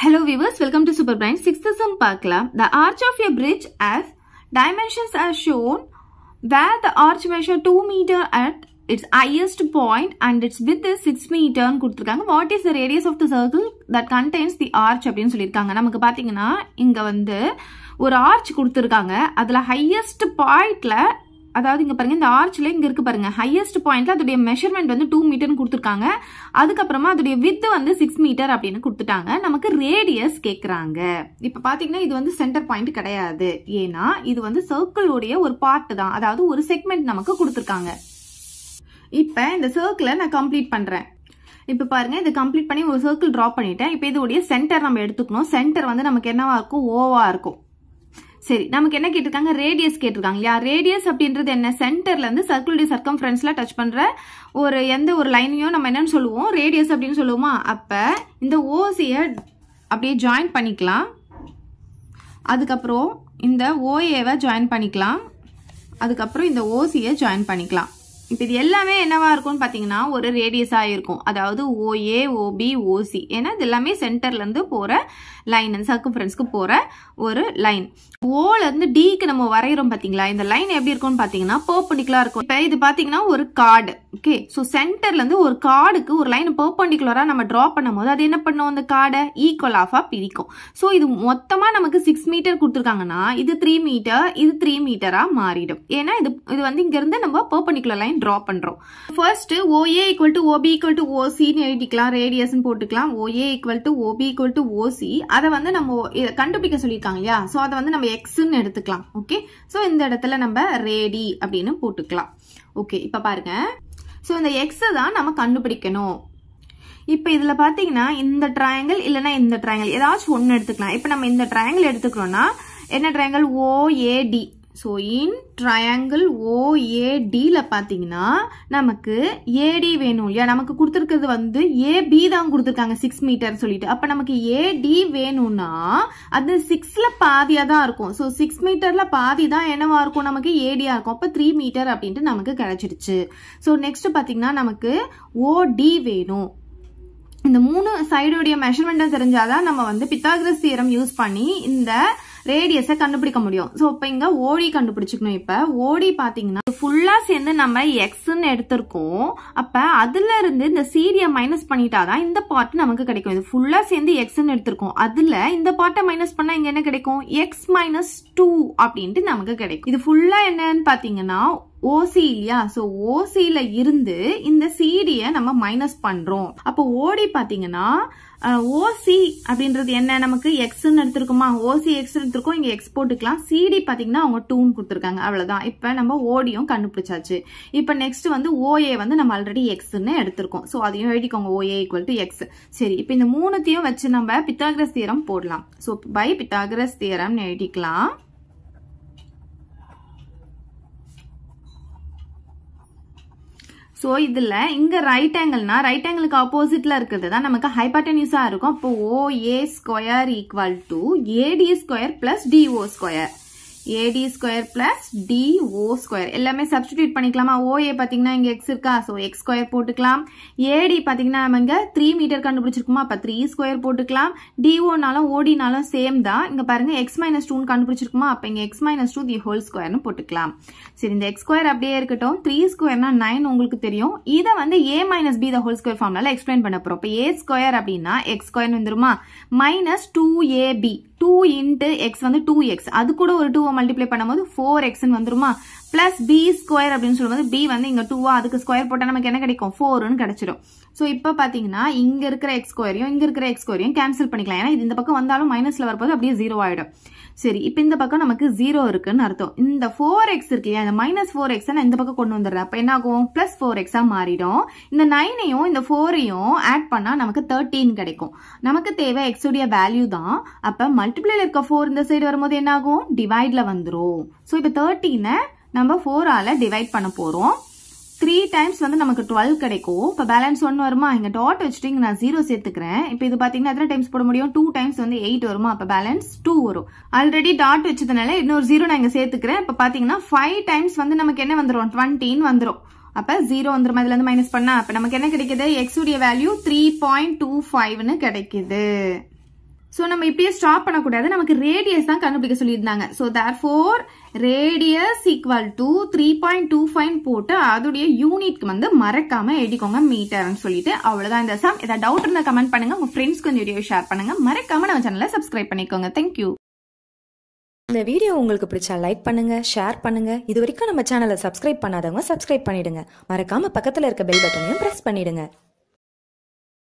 Hello viewers, welcome to Superbrain. Sixth sum பார்க்கலாம். The arch of a bridge as dimensions are shown where the arch measure 2 meter at its highest point and its width is 6 meter கொடுத்திருக்காங்க. What is the radius of the circle that contains the arch அப்படின் சொல்லிருக்காங்க. நமக்கு பார்த்தீங்கன்னா இங்க வந்து ஒரு arch கொடுத்திருக்காங்க. அதுல ஹையஸ்ட் பாயிண்ட்ல அதாவது இங்கே பாருங்கள் இந்த ஆர்ச்சில் இங்கே இருக்குது பாருங்கள் ஹையஸ்ட் பாயிண்ட்ல அதோடைய மெஷர்மெண்ட் வந்து டூ மீட்டர்னு கொடுத்துருக்காங்க அதுக்கப்புறமா அதோடைய வித்து வந்து சிக்ஸ் மீட்டர் அப்படின்னு கொடுத்துட்டாங்க நமக்கு ரேடியஸ் கேட்குறாங்க இப்போ பார்த்தீங்கன்னா இது வந்து சென்டர் பாயிண்ட் கிடையாது ஏன்னா இது வந்து சர்க்கிளுடைய ஒரு பார்ட் தான் அதாவது ஒரு செக்மெண்ட் நமக்கு கொடுத்துருக்காங்க இப்போ இந்த சர்க்கிளை நான் கம்ப்ளீட் பண்ணுறேன் இப்போ பாருங்க இதை கம்ப்ளீட் பண்ணி ஒரு சர்க்கிள் டிரா பண்ணிட்டேன் இப்போ இதோடைய சென்டர் நம்ம எடுத்துக்கணும் சென்டர் வந்து நமக்கு என்னவா இருக்கும் ஓவா இருக்கும் சரி நமக்கு என்ன கேட்டிருக்காங்க ரேடியஸ் கேட்டிருக்காங்க இல்லையா ரேடியஸ் அப்படின்றது என்ன சென்டர்ல இருந்து சர்க்கிளுடைய சர்க்கம் ஃப்ரெண்ட்ஸ்ல டச் பண்ற ஒரு எந்த ஒரு லைனையும் நம்ம என்னன்னு சொல்லுவோம் ரேடியஸ் அப்படின்னு சொல்லுவோமா அப்ப இந்த ஓசியை அப்படியே ஜாயின் பண்ணிக்கலாம் அதுக்கப்புறம் இந்த ஓஏவை ஜாயின் பண்ணிக்கலாம் அதுக்கப்புறம் இந்த ஓசியை ஜாயின் பண்ணிக்கலாம் இப்போ இது எல்லாமே என்னவா இருக்கும்னு பார்த்தீங்கன்னா ஒரு ரேடியஸாக இருக்கும் அதாவது ஓஏ ஓபி ஓசி ஏன்னா இது எல்லாமே சென்டர்லேருந்து போகிற லைன் அந்த சர்க்குஃபரன்ஸ்க்கு போகிற ஒரு லைன் ஓலேருந்து டிக்கு நம்ம வரைகிறோம் பார்த்தீங்களா இந்த லைன் எப்படி இருக்கும்னு பார்த்தீங்கன்னா பர்பண்டிகுலராக இருக்கும் இப்போ இது பார்த்தீங்கன்னா ஒரு கார்டு ஓகே ஸோ சென்டர்லேருந்து ஒரு கார்டுக்கு ஒரு லைன் பர்பண்டிகுலராக நம்ம ட்ரா பண்ணும்போது அது என்ன பண்ணும் அந்த கார்டை ஈக்குவல் ஆஃபாக பிரிக்கும் ஸோ இது மொத்தமாக நமக்கு சிக்ஸ் மீட்டர் கொடுத்துருக்காங்கன்னா இது த்ரீ மீட்டர் இது த்ரீ மீட்டராக மாறிடும் ஏன்னா இது இது வந்து இங்கேருந்து நம்ம பர்பண்டிகுலர் லைன் லைன் டிரா பண்றோம் first O A equal to O B equal to ஓசின்னு எழுதிக்கலாம் ரேடியஸ்ன்னு போட்டுக்கலாம் O A equal to O B equal to O C அதை வந்து நம்ம கண்டுபிடிக்க சொல்லியிருக்காங்க இல்லையா ஸோ அதை வந்து நம்ம எக்ஸ்ன்னு எடுத்துக்கலாம் ஓகே ஸோ இந்த இடத்துல நம்ம ரேடி அப்படின்னு போட்டுக்கலாம் ஓகே இப்போ பாருங்க ஸோ இந்த எக்ஸை தான் நம்ம கண்டுபிடிக்கணும் இப்போ இதில் பார்த்தீங்கன்னா இந்த ட்ரையாங்கிள் இல்லைன்னா இந்த ட்ரையாங்கிள் ஏதாச்சும் ஒன்று எடுத்துக்கலாம் இப்போ நம்ம இந்த ட்ரையாங்கிள் எடுத்துக்கிறோம்னா என்ன triangle O A D so in triangle ஓஏடியில் பார்த்தீங்கன்னா நமக்கு ஏடி வேணும் இல்லையா நமக்கு கொடுத்துருக்கிறது வந்து ஏபி தான் கொடுத்துருக்காங்க சிக்ஸ் மீட்டர் சொல்லிட்டு அப்போ நமக்கு ஏடி வேணும்னா அது சிக்ஸில் பாதியாக தான் இருக்கும் ஸோ சிக்ஸ் மீட்டரில் பாதி தான் என்னவா இருக்கும் நமக்கு ஏடியாக இருக்கும் அப்போ த்ரீ மீட்டர் அப்படின்ட்டு நமக்கு கிடைச்சிடுச்சு ஸோ நெக்ஸ்ட் பார்த்தீங்கன்னா நமக்கு ஓடி வேணும் இந்த மூணு சைடுடைய மெஷர்மெண்ட்டை தெரிஞ்சாதான் நம்ம வந்து பித்தாகிரஸ் தீரம் யூஸ் பண்ணி இந்த ரேடியஸை கண்டுபிடிக்க முடியும் ஸோ இப்போ இங்கே ஓடி கண்டுபிடிச்சிக்கணும் இப்போ ஓடி பார்த்தீங்கன்னா ஃபுல்லாக சேர்ந்து நம்ம எக்ஸ்ன்னு எடுத்திருக்கோம் அப்போ அதுல இருந்து இந்த சீரியை மைனஸ் பண்ணிட்டாதான் இந்த பார்ட் நமக்கு கிடைக்கும் இது ஃபுல்லாக சேர்ந்து எக்ஸ்ன்னு எடுத்திருக்கோம் அதில் இந்த பார்ட்டை மைனஸ் பண்ணால் இங்கே என்ன கிடைக்கும் எக்ஸ் மைனஸ் டூ அப்படின்ட்டு நமக்கு கிடைக்கும் இது ஃபுல்லாக என்னன்னு பார்த்தீங்கன்னா ஓசி இல்லையா ஸோ ஓசியில இருந்து இந்த சிடியை நம்ம மைனஸ் பண்றோம் அப்போ ஓடி பாத்தீங்கன்னா ஓசி அப்படின்றது என்ன நமக்கு எக்ஸ்ன்னு எடுத்திருக்குமா ஓசி எக்ஸ் எடுத்திருக்கோம் இங்க எக்ஸ் போட்டுக்கலாம் சிடி பாத்தீங்கன்னா அவங்க டூன் கொடுத்துருக்காங்க அவ்வளவுதான் இப்ப நம்ம ஓடியும் கண்டுபிடிச்சாச்சு இப்ப நெக்ஸ்ட் வந்து ஓஏ வந்து நம்ம ஆல்ரெடி எக்ஸ்ன்னு எடுத்திருக்கோம் ஸோ அதையும் எழுதிக்கோங்க ஓஏ ஈக்குவல் டு எக்ஸ் சரி இப்ப இந்த மூணுத்தையும் வச்சு நம்ம பித்தாகிரஸ் தியரம் போடலாம் ஸோ பை பித்தாகிரஸ் தியரம்னு எழுதிக்கலாம் ஸோ இதில் இங்கே ரைட் ஆங்கிள்னா ரைட் ஆங்கிளுக்கு ஆப்போசிட்டில் இருக்கிறது தான் நமக்கு ஹைப்பாட்டனியூஸாக இருக்கும் அப்போ O A square equal to A D square plus D O square A D square plus D O square எல்லாமே சப்ஸ்டிடியூட் பண்ணிக்கலாமா ஓஏ பார்த்தீங்கன்னா இங்கே எக்ஸ் இருக்கா ஸோ X square போட்டுக்கலாம் ஏடி பார்த்தீங்கன்னா நம்ம இங்கே த்ரீ மீட்டர் கண்டுபிடிச்சிருக்குமா அப்போ த்ரீ ஸ்கொயர் போட்டுக்கலாம் டிஓனாலும் ஓடினாலும் சேம் தான் இங்கே பாருங்க எக்ஸ் மைனஸ் டூன்னு கண்டுபிடிச்சிருக்குமா அப்போ இங்கே minus 2 டூ தி ஹோல் ஸ்கொயர்னு போட்டுக்கலாம் சரி இந்த X square அப்படியே இருக்கட்டும் த்ரீ ஸ்கொயர்னா 9 உங்களுக்கு தெரியும் இதை வந்து A minus B the whole square ஃபார்ம்னால explain பண்ண போகிறோம் இப்போ ஏ ஸ்கொயர் அப்படின்னா எக்ஸ் ஸ்கொயர் வந்துருமா minus two A B two into X வந்து டூ எக்ஸ் அது கூட ஒரு டூவை மல்டிப்ளை பண்ணும்போது ஃபோர் எக்ஸ்னு வந்துருமா பிளஸ் பி ஸ்கொயர் அப்படின்னு சொல்லும்போது பி வந்து இங்கே டூவா அதுக்கு ஸ்கொயர் போட்டால் நமக்கு என்ன கிடைக்கும் ஃபோர்னு கிடச்சிடும் ஸோ இப்போ பார்த்தீங்கன்னா இங்கே இருக்கிற எக்ஸ் இங்கே இருக்கிற எக்ஸ்கொயரையும் கேன்சல் பண்ணிக்கலாம் ஏன்னா இந்த பக்கம் வந்தாலும் மைனஸில் வரும்போது அப்படியே ஜீரோ ஆகிடும் சரி இப்போ இந்த பக்கம் நமக்கு ஜீரோ இருக்குன்னு அர்த்தம் இந்த ஃபோர் எக்ஸ் இருக்கு இல்லையா இந்த மைனஸ் ஃபோர் எக்ஸை நான் இந்த பக்கம் கொண்டு வந்துடுறேன் அப்போ என்ன ஆகும் ப்ளஸ் ஃபோர் எக்ஸாக மாறிடும் இந்த நைனையும் இந்த ஃபோரையும் ஆட் பண்ணால் நமக்கு தேர்ட்டீன் கிடைக்கும் நமக்கு தேவை எக்ஸுடைய வேல்யூ தான் அப்போ மல்டிப்ளைல இருக்க ஃபோர் இந்த சைடு வரும்போது என்ன ஆகும் டிவைட்ல வந்துடும் ஸோ இப்போ தேர்ட்டீனை நம்ம ஃபோரால டிவைட் பண்ண போறோம் த்ரீ டைம்ஸ் வந்து நமக்கு டுவெல் கிடைக்கும் இப்போ பேலன்ஸ் ஒன் வருமா இங்கே டாட் வச்சுட்டு இங்கே நான் ஜீரோ சேர்த்துக்கிறேன் இப்போ இது பார்த்தீங்கன்னா எத்தனை டைம்ஸ் போட முடியும் டூ டைம்ஸ் வந்து எயிட் வருமா அப்போ பேலன்ஸ் டூ வரும் ஆல்ரெடி டாட் வச்சதுனால இன்னொரு ஜீரோ நான் இங்கே சேர்த்துக்கிறேன் இப்போ பார்த்தீங்கன்னா ஃபைவ் டைம்ஸ் வந்து நமக்கு என்ன வந்துடும் டுவெண்ட்டின்னு வந்துடும் அப்போ ஜீரோ வந்துடும் அதுலேருந்து மைனஸ் பண்ணா அப்போ நமக்கு என்ன கிடைக்குது எக்ஸுடைய வேல்யூ த்ரீ பாயிண்ட் டூ ஃபைவ்னு கிடைக்குது ஸோ நம்ம இப்படியே ஸ்டாப் பண்ணக்கூடாது நமக்கு ரேடியஸ் தான் கண்டுபிடிக்க சொல்லியிருந்தாங்க so therefore radius equal to three point two five போட்டு அதோடைய யூனிட்க்கு வந்து மறக்காம எடுக்கோங்க மீட்டர்னு சொல்லிட்டு அவ்வளோதான் இந்த சம் ஏதாவது டவுட் இருந்தால் கமெண்ட் பண்ணுங்க உங்க ஃப்ரெண்ட்ஸ்க்கு இந்த வீடியோ ஷேர் பண்ணுங்க மறக்காம நம்ம சேனலை சப்ஸ்கிரைப் பண்ணிக்கோங்க தேங்க்யூ இந்த வீடியோ உங்களுக்கு பிடிச்சா லைக் பண்ணுங்க ஷேர் பண்ணுங்க இது வரைக்கும் நம்ம சேனலை சப்ஸ்கிரைப் பண்ணாதவங்க சப்ஸ்கிரைப் பண்ணிடுங்க மறக்காம பக்கத்தில் இருக்க பெல் பட்டனையும் ப்ரெஸ் பண்ணிடுங்க